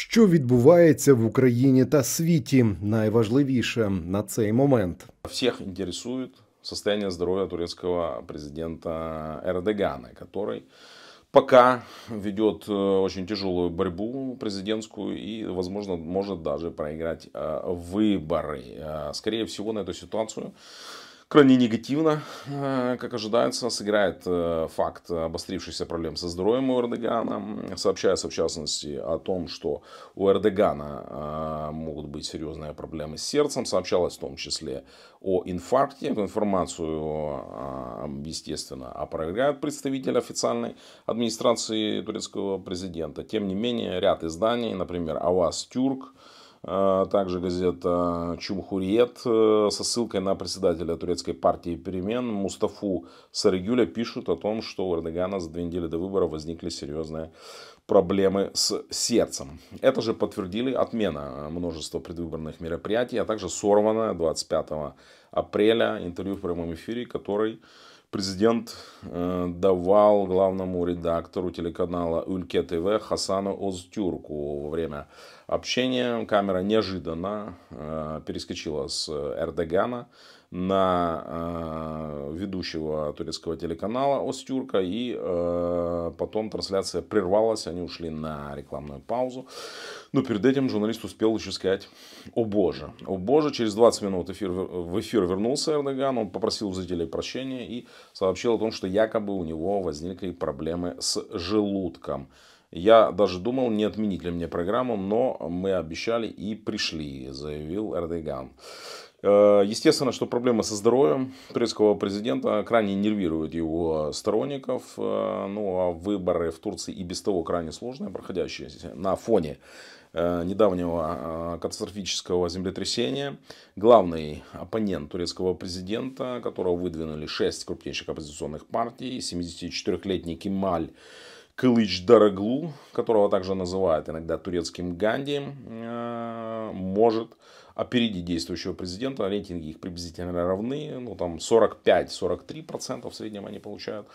Що відбувається в Україні та світі, найважливіше на цей момент всіх інтересує состояние здоровья турецкого президента Эрдогана, который пока ведет очень тяжелую борьбу президентскую и, возможно, может даже проиграть выборы. Скорее всего, на эту ситуацию крайне негативно, э, как ожидается, сыграет э, факт обострившихся проблем со здоровьем у Эрдогана. Сообщается, в частности, о том, что у Эрдогана э, могут быть серьезные проблемы с сердцем. Сообщалось в том числе о инфаркте. Эту информацию, естественно, опровергает представитель официальной администрации турецкого президента. Тем не менее, ряд изданий, например, «Аваз Тюрк», а, также газета Чумхуриет э, со ссылкой на председателя турецкой партии перемен Мустафу Сарыгюля пишут о том, что у Эрдогана за две недели до выборов возникли серьезные проблемы с сердцем. Это же подтвердили отмена э, множества предвыборных мероприятий, а также сорванное 25 апреля интервью в прямом эфире, который президент э, давал главному редактору телеканала Ульке ТВ Хасану Оздюрку во время общения. Камера неожиданно э, перескочила с э, Эрдогана на э, ведущего турецкого телеканала Остюрка. И э, потом трансляция прервалась, они ушли на рекламную паузу. Но перед этим журналист успел еще сказать «О боже!». «О боже!» Через 20 минут эфир, в эфир вернулся Эрдоган, он попросил у зрителей прощения и сообщил о том, что якобы у него возникли проблемы с желудком. Я даже думал, не отменить ли мне программу, но мы обещали и пришли, заявил Эрдоган. Э, естественно, что проблемы со здоровьем турецкого президента крайне нервируют его сторонников. Э, ну а выборы в Турции и без того крайне сложные, проходящие на фоне э, недавнего катастрофического землетрясения. Главный оппонент турецкого президента, которого выдвинули шесть крупнейших оппозиционных партий, 74-летний Кемаль Кылыч Дараглу, которого также называют иногда турецким Ганди, э, может опередить действующего президента. Рейтинги их приблизительно равны. Ну, там 45-43% в среднем они получают.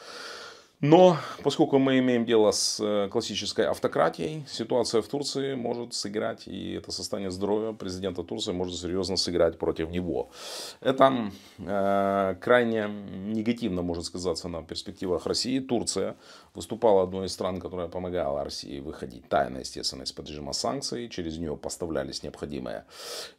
Но поскольку мы имеем дело с э, классической автократией, ситуация в Турции может сыграть, и это состояние здоровья президента Турции может серьезно сыграть против него. Это э, крайне негативно может сказаться на перспективах России. Турция выступала одной из стран, которая помогала России выходить тайно, естественно, из-под режима санкций. Через нее поставлялись необходимые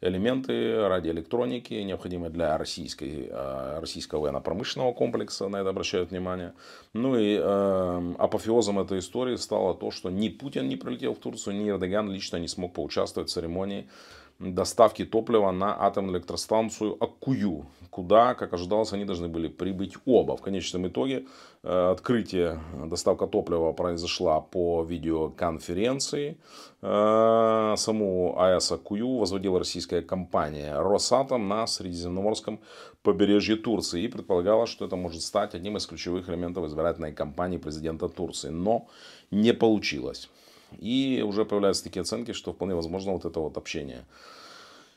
элементы радиоэлектроники, необходимые для российской, э, российского военно-промышленного комплекса, на это обращают внимание. Ну и и эм, апофеозом этой истории стало то, что ни Путин не прилетел в Турцию, ни Эрдоган лично не смог поучаствовать в церемонии доставки топлива на атомную электростанцию Аккую, куда, как ожидалось, они должны были прибыть оба. В конечном итоге э, открытие, э, доставка топлива произошла по видеоконференции. Э, саму АЭС Аккую возводила российская компания «Росатом» на Средиземноморском побережье Турции и предполагала, что это может стать одним из ключевых элементов избирательной кампании президента Турции. Но не получилось. И уже появляются такие оценки, что вполне возможно вот это вот общение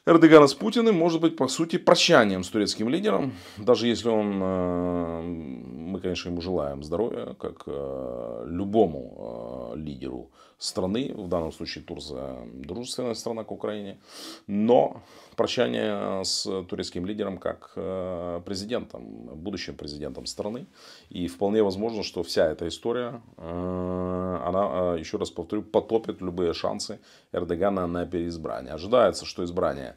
Эрдогана с Путиным может быть, по сути, прощанием с турецким лидером. Даже если он, э, мы, конечно, ему желаем здоровья, как э, любому э, лидеру страны. В данном случае Турция дружественная страна к Украине. Но прощание с турецким лидером как президентом, будущим президентом страны. И вполне возможно, что вся эта история, она, еще раз повторю, потопит любые шансы Эрдогана на переизбрание. Ожидается, что избрание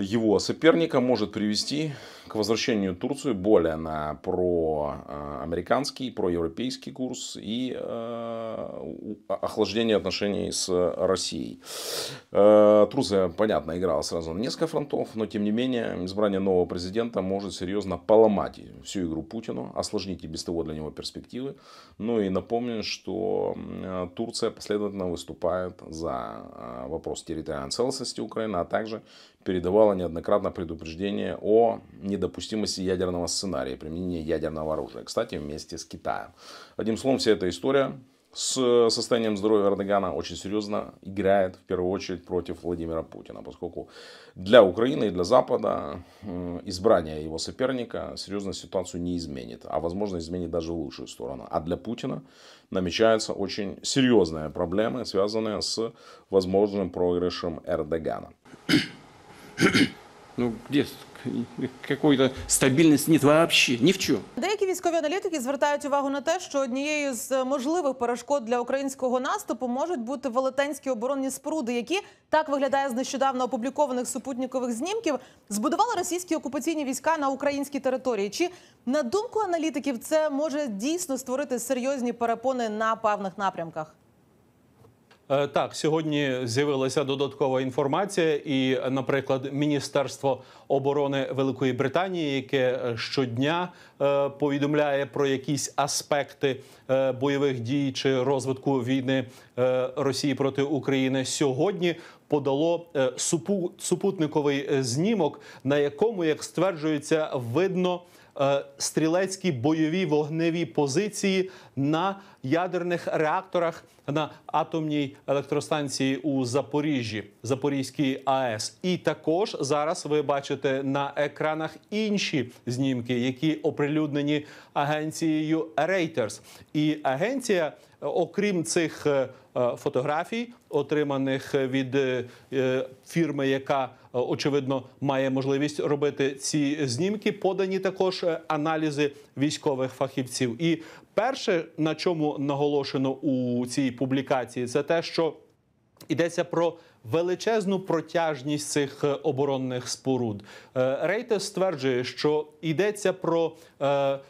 его соперника может привести к возвращению Турции более на проамериканский, э, проевропейский курс и э, охлаждение отношений с Россией. Э, Турция, понятно, играла сразу на несколько фронтов, но тем не менее избрание нового президента может серьезно поломать всю игру Путину, осложнить и без того для него перспективы. Ну и напомню, что Турция последовательно выступает за вопрос территориальной целостности Украины, а также передавала неоднократно предупреждение о недопустимости ядерного сценария применения ядерного оружия. Кстати, вместе с Китаем. Одним словом, вся эта история с э, состоянием здоровья Эрдогана очень серьезно играет в первую очередь против Владимира Путина, поскольку для Украины и для Запада избрание его соперника серьезно ситуацию не изменит, а возможно изменит даже в лучшую сторону. А для Путина намечаются очень серьезные проблемы, связанные с возможным проигрышем Эрдогана. ну где Якої стабільності ні вообще, ні в чому. Деякі військові аналітики звертають увагу на те, що однією з можливих перешкод для українського наступу можуть бути велетенські оборонні споруди, які так виглядає з нещодавно опублікованих супутникових знімків, збудували російські окупаційні війська на українській території. Чи на думку аналітиків це може дійсно створити серйозні перепони на певних напрямках? Е, так, сьогодні з'явилася додаткова інформація, і, наприклад, Міністерство оборони Великої Британії, яке е, щодня е, повідомляє про якісь аспекти бойових дій чи розвитку війни Росії проти України сьогодні. Подало супутниковий знімок, на якому як стверджується, видно Е, стрілецькі бойові вогневі позиції на ядерних реакторах на атомній електростанції у Запоріжжі, Запорізькій АЕС. І також зараз ви бачите на екранах інші знімки, які оприлюднені агенцією Reuters. І агенція, е, окрім цих е, фотографій, отриманих від фірми, яка Е, очевидно має можливість робити ці знімки. Подані також е, аналізи військових фахівців. І перше, на чому наголошено у цій публікації, це те, що йдеться про. Величезну протяжність цих е, оборонних споруд Рейтер стверджує, що йдеться про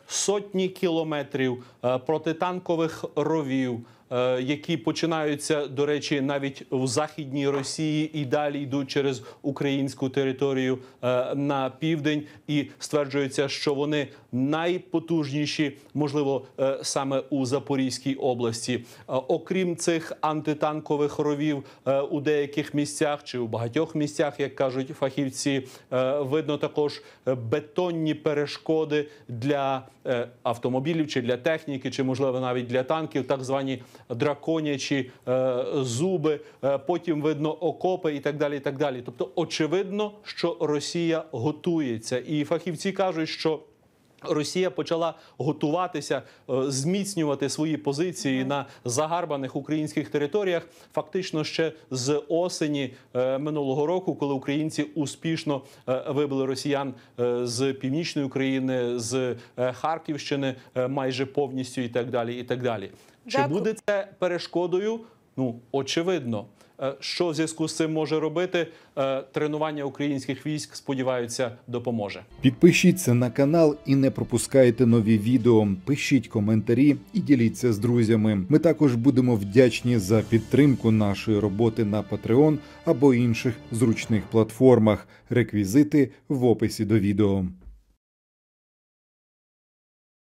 сотні кілометрів протитанкових ровів, Е, які починаються, до речі, навіть в західній Росії і далі йдуть через українську територію е, на південь, і стверджується, що вони найпотужніші, можливо, е, саме у Запорізькій області. Окрім цих антитанкових ровів у деяких місцях чи у багатьох місцях, як кажуть фахівці, видно також бетонні перешкоди для автомобілів чи для техніки, чи можливо навіть для танків, так звані. драконячі зуби, потім видно окопи і так далі. І так далі. Тобто, очевидно, що Росія готується, і фахівці кажуть, що. Росія почала готуватися е, зміцнювати свої позиції на загарбаних українських територіях, фактично ще з осені е, минулого року, коли українці успішно е, вибили росіян з північної України, з Харківщини майже повністю, і так далі. І так далі, чи буде це перешкодою Ну очевидно, е, що в зв'язку з цим може робити. Е, тренування українських військ сподіваються допоможе. Підпишіться на канал і не пропускайте нові відео. Пишіть коментарі і діліться з друзями. Ми також будемо вдячні за підтримку нашої роботи на Patreon або інших зручних платформах. Реквізити в описі до відео.